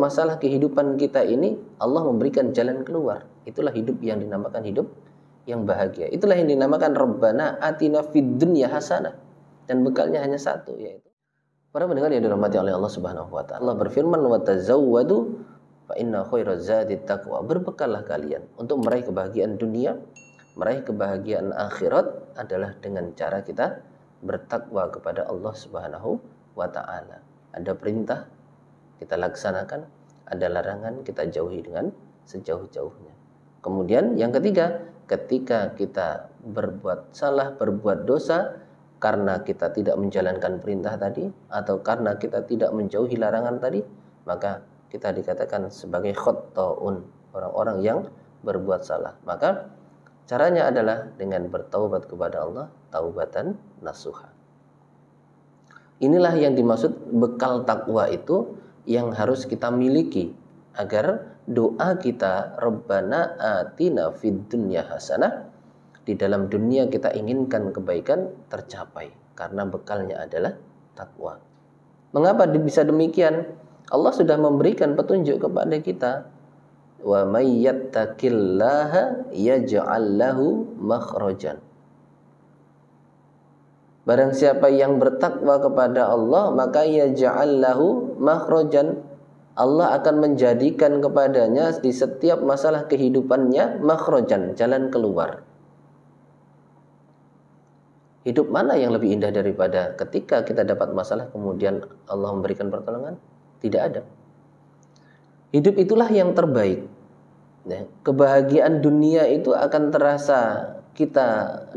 masalah kehidupan kita ini Allah memberikan jalan keluar. Itulah hidup yang dinamakan hidup yang bahagia. Itulah yang dinamakan rebana atina fid dunya hasanah. Dan bekalnya hanya satu yaitu Para pendengar yang dirahmati oleh Allah Subhanahu wa taala. berfirman wa tazawwadu fa inna khairaz zadi Berbekallah kalian untuk meraih kebahagiaan dunia, meraih kebahagiaan akhirat adalah dengan cara kita bertakwa kepada Allah Subhanahu wa taala. Ada perintah kita laksanakan, ada larangan kita jauhi dengan sejauh-jauhnya. Kemudian yang ketiga, ketika kita berbuat salah, berbuat dosa karena kita tidak menjalankan perintah tadi atau karena kita tidak menjauhi larangan tadi, maka kita dikatakan sebagai khotoun, orang-orang yang berbuat salah. Maka caranya adalah dengan bertaubat kepada Allah, taubatan nasuha. Inilah yang dimaksud bekal takwa itu yang harus kita miliki agar doa kita Rabbana atina fid dunya hasanah di dalam dunia kita inginkan kebaikan tercapai karena bekalnya adalah takwa. Mengapa bisa demikian? Allah sudah memberikan petunjuk kepada kita. Wa may yattaqillaha yaj'al lahu makhrajan. Barang siapa yang bertakwa kepada Allah, maka ia ja'allahu makhrajan. Allah akan menjadikan kepadanya di setiap masalah kehidupannya makhrajan, jalan keluar. Hidup mana yang lebih indah daripada ketika kita dapat masalah kemudian Allah memberikan pertolongan? Tidak ada. Hidup itulah yang terbaik. Ya, kebahagiaan dunia itu akan terasa kita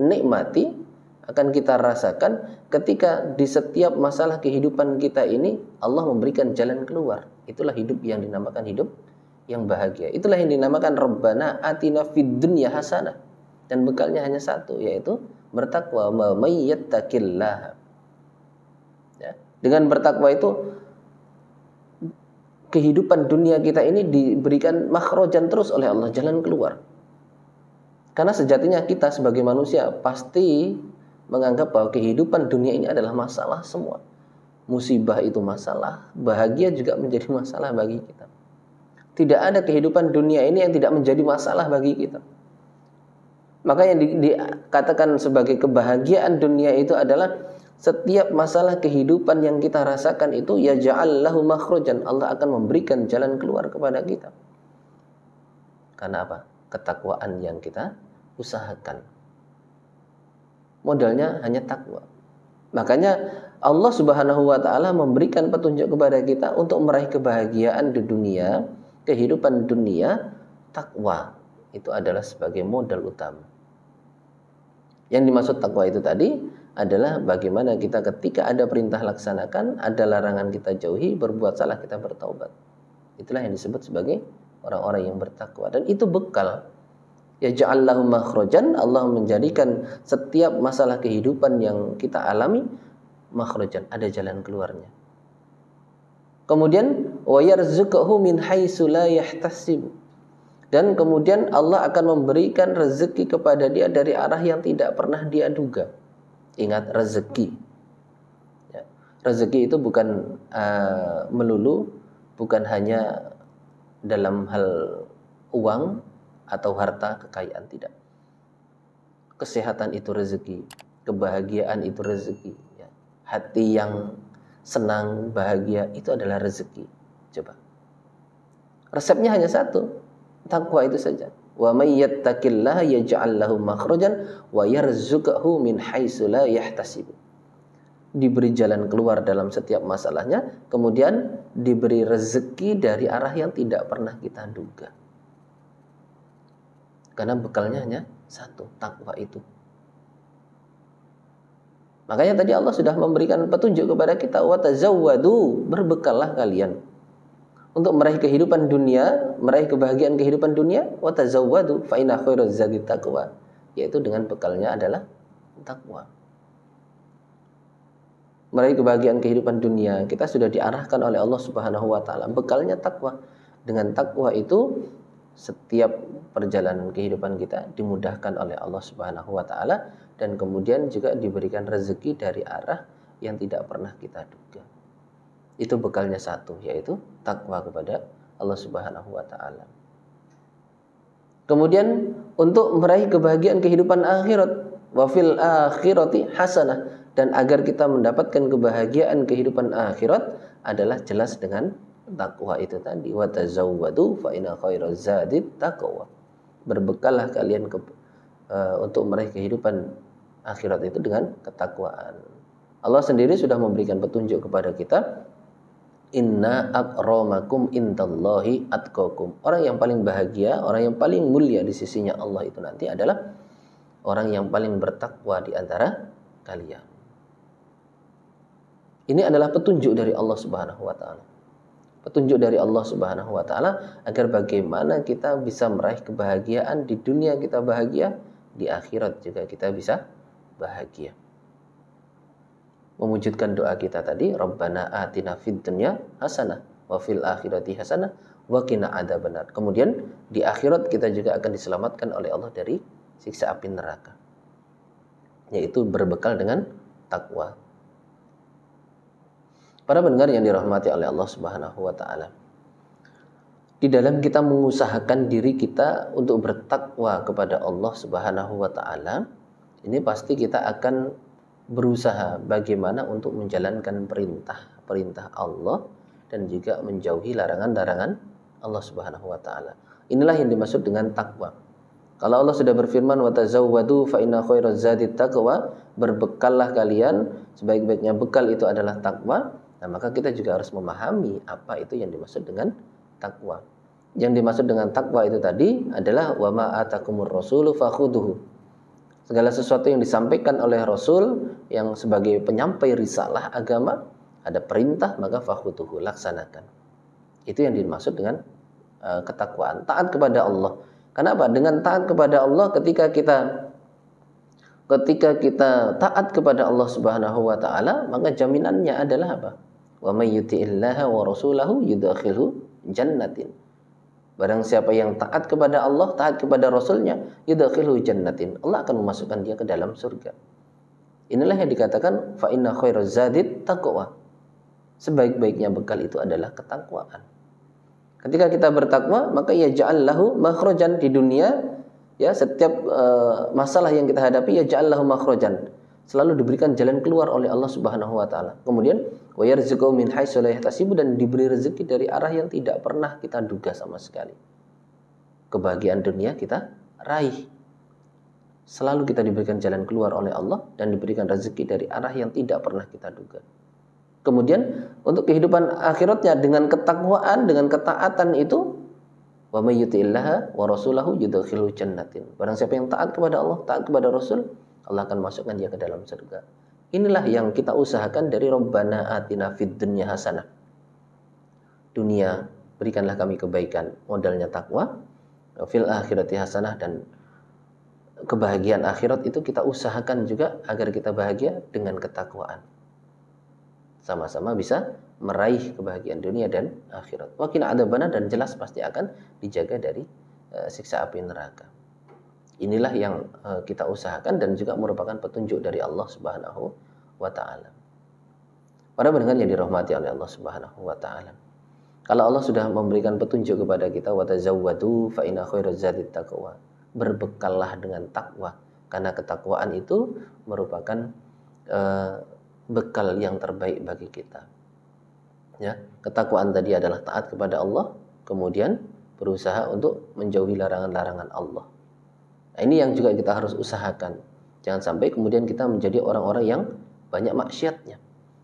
nikmati akan kita rasakan ketika di setiap masalah kehidupan kita ini Allah memberikan jalan keluar. Itulah hidup yang dinamakan hidup yang bahagia. Itulah yang dinamakan Rabbana atina fid dunya hasanah. Dan bekalnya hanya satu yaitu bertakwa wa mayyattaqillaha. Ya. Dengan bertakwa itu kehidupan dunia kita ini diberikan makhrajan terus oleh Allah, jalan keluar. Karena sejatinya kita sebagai manusia pasti menganggap bahwa kehidupan dunia ini adalah masalah semua. Musibah itu masalah, bahagia juga menjadi masalah bagi kita. Tidak ada kehidupan dunia ini yang tidak menjadi masalah bagi kita. Maka yang dikatakan sebagai kebahagiaan dunia itu adalah setiap masalah kehidupan yang kita rasakan itu ya ja'allahu makhrajan Allah akan memberikan jalan keluar kepada kita. Karena apa? Ketakwaan yang kita usahakan modalnya hanya takwa. Makanya Allah Subhanahu wa taala memberikan petunjuk kepada kita untuk meraih kebahagiaan di dunia, kehidupan dunia, takwa itu adalah sebagai modal utama. Yang dimaksud takwa itu tadi adalah bagaimana kita ketika ada perintah laksanakan, ada larangan kita jauhi, berbuat salah kita bertaubat. Itulah yang disebut sebagai orang-orang yang bertakwa dan itu bekal ya ja'allahu makhrajan Allah menjadikan setiap masalah kehidupan yang kita alami makhrajan ada jalan keluarnya kemudian wa yarzuquhu min haitsu la yahtasib dan kemudian Allah akan memberikan rezeki kepada dia dari arah yang tidak pernah dia duga ingat rezeki ya. rezeki itu bukan uh, melulu bukan hanya dalam hal uang atau harta kekayaan tidak. Kesehatan itu rezeki, kebahagiaan itu rezeki. Ya. Hati yang senang, bahagia itu adalah rezeki. Coba. Resepnya hanya satu, takwa itu saja. Wa may yattaqillaha yaj'al lahu makhrajan wa yarzukahu min haitsu yahtasib. Diberi jalan keluar dalam setiap masalahnya, kemudian diberi rezeki dari arah yang tidak pernah kita duga karena bekalnya hanya satu takwa itu makanya tadi Allah sudah memberikan petunjuk kepada kita watazawadu berbekallah kalian untuk meraih kehidupan dunia meraih kebahagiaan kehidupan dunia watazawadu faina inna yaitu dengan bekalnya adalah takwa meraih kebahagiaan kehidupan dunia kita sudah diarahkan oleh Allah Subhanahu wa taala bekalnya takwa dengan takwa itu setiap perjalanan kehidupan kita dimudahkan oleh Allah Subhanahu wa taala dan kemudian juga diberikan rezeki dari arah yang tidak pernah kita duga. Itu bekalnya satu yaitu takwa kepada Allah Subhanahu wa taala. Kemudian untuk meraih kebahagiaan kehidupan akhirat wafil akhirati hasanah dan agar kita mendapatkan kebahagiaan kehidupan akhirat adalah jelas dengan takwa itu tadi wa tazawwadu fa inna khairaz zadit taqwa berbekallah kalian ke, uh, untuk meraih kehidupan akhirat itu dengan ketakwaan Allah sendiri sudah memberikan petunjuk kepada kita inna akromakum intallahi atqakum orang yang paling bahagia orang yang paling mulia di sisinya Allah itu nanti adalah orang yang paling bertakwa di antara kalian ini adalah petunjuk dari Allah Subhanahu wa taala petunjuk dari Allah Subhanahu wa taala agar bagaimana kita bisa meraih kebahagiaan di dunia kita bahagia, di akhirat juga kita bisa bahagia. Mewujudkan doa kita tadi, Rabbana atina fid dunya hasanah wa fil akhirati hasanah wa qina adzabannar. Kemudian di akhirat kita juga akan diselamatkan oleh Allah dari siksa api neraka. Yaitu berbekal dengan takwa, Para pendengar yang dirahmati oleh Allah Subhanahu wa taala. Di dalam kita mengusahakan diri kita untuk bertakwa kepada Allah Subhanahu wa taala, ini pasti kita akan berusaha bagaimana untuk menjalankan perintah-perintah Allah dan juga menjauhi larangan-larangan Allah Subhanahu wa taala. Inilah yang dimaksud dengan takwa. Kalau Allah sudah berfirman wa tazawwadu fa inna khairaz zadi taqwa, berbekallah kalian, sebaik-baiknya bekal itu adalah takwa Nah, maka kita juga harus memahami apa itu yang dimaksud dengan takwa. Yang dimaksud dengan takwa itu tadi adalah wa ma atakumur rasulu fakhuduhu. Segala sesuatu yang disampaikan oleh Rasul yang sebagai penyampai risalah agama ada perintah maka fakhuduhu laksanakan. Itu yang dimaksud dengan uh, ketakwaan, taat kepada Allah. Kenapa? Dengan taat kepada Allah ketika kita ketika kita taat kepada Allah Subhanahu wa taala, maka jaminannya adalah apa? Wa may yuti'illaha wa rasulahu yudakhilhu jannatin. Barang siapa yang taat kepada Allah, taat kepada Rasulnya, yudakhilhu jannatin. Allah akan memasukkan dia ke dalam surga. Inilah yang dikatakan fa inna khairaz zadid taqwa. Sebaik-baiknya bekal itu adalah ketakwaan. Ketika kita bertakwa, maka ya ja'allahu makhrajan di dunia ya setiap uh, masalah yang kita hadapi ya ja'allahu makhrajan selalu diberikan jalan keluar oleh Allah Subhanahu wa taala. Kemudian wa yarzuqu min haitsu la yahtasibu dan diberi rezeki dari arah yang tidak pernah kita duga sama sekali. Kebahagiaan dunia kita raih. Selalu kita diberikan jalan keluar oleh Allah dan diberikan rezeki dari arah yang tidak pernah kita duga. Kemudian untuk kehidupan akhiratnya dengan ketakwaan, dengan ketaatan itu wa may yuti'illah wa rasulahu yudkhilu jannatin. Barang siapa yang taat kepada Allah, taat kepada Rasul, Allah akan masukkan dia ke dalam surga. Inilah yang kita usahakan dari Rabbana atina fid dunya hasanah. Dunia, berikanlah kami kebaikan, modalnya takwa, fil akhirati hasanah dan kebahagiaan akhirat itu kita usahakan juga agar kita bahagia dengan ketakwaan. Sama-sama bisa meraih kebahagiaan dunia dan akhirat. Wakin ada benar dan jelas pasti akan dijaga dari uh, siksa api neraka. Inilah yang eh, kita usahakan dan juga merupakan petunjuk dari Allah Subhanahu wa taala. Para pendengar yang dirahmati oleh Allah Subhanahu wa taala. Kalau Allah sudah memberikan petunjuk kepada kita wa tazawwadu fa inna khairaz taqwa. Berbekallah dengan takwa karena ketakwaan itu merupakan uh, bekal yang terbaik bagi kita. Ya, ketakwaan tadi adalah taat kepada Allah, kemudian berusaha untuk menjauhi larangan-larangan Allah. Nah, ini yang juga kita harus usahakan. Jangan sampai kemudian kita menjadi orang-orang yang banyak maksiatnya.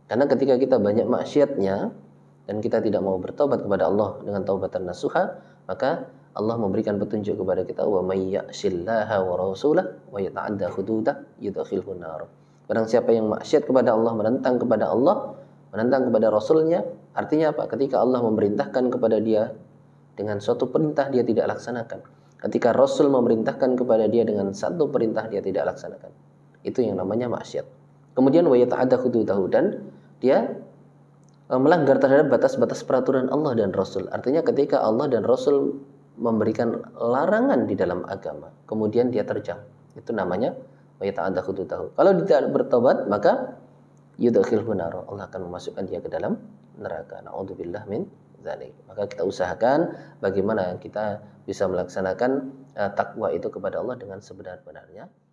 Karena ketika kita banyak maksiatnya dan kita tidak mau bertobat kepada Allah dengan taubat nasuha, maka Allah memberikan petunjuk kepada kita wa may wa rasulah wa yata'adda hududah yudkhilhu nar. Barang siapa yang maksiat kepada Allah, menentang kepada Allah, menentang kepada rasulnya, artinya apa? Ketika Allah memerintahkan kepada dia dengan suatu perintah dia tidak laksanakan Ketika Rasul memerintahkan kepada dia dengan satu perintah dia tidak laksanakan. Itu yang namanya maksiat. Kemudian wa yata'adda dan dia e, melanggar terhadap batas-batas peraturan Allah dan Rasul. Artinya ketika Allah dan Rasul memberikan larangan di dalam agama, kemudian dia terjang. Itu namanya wa yata'adda tahu. Kalau tidak bertobat, maka yudakhilhu naro. Allah akan memasukkan dia ke dalam neraka. Na'udzubillah min zalik. Maka kita usahakan bagaimana kita bisa melaksanakan uh, takwa itu kepada Allah dengan sebenar-benarnya.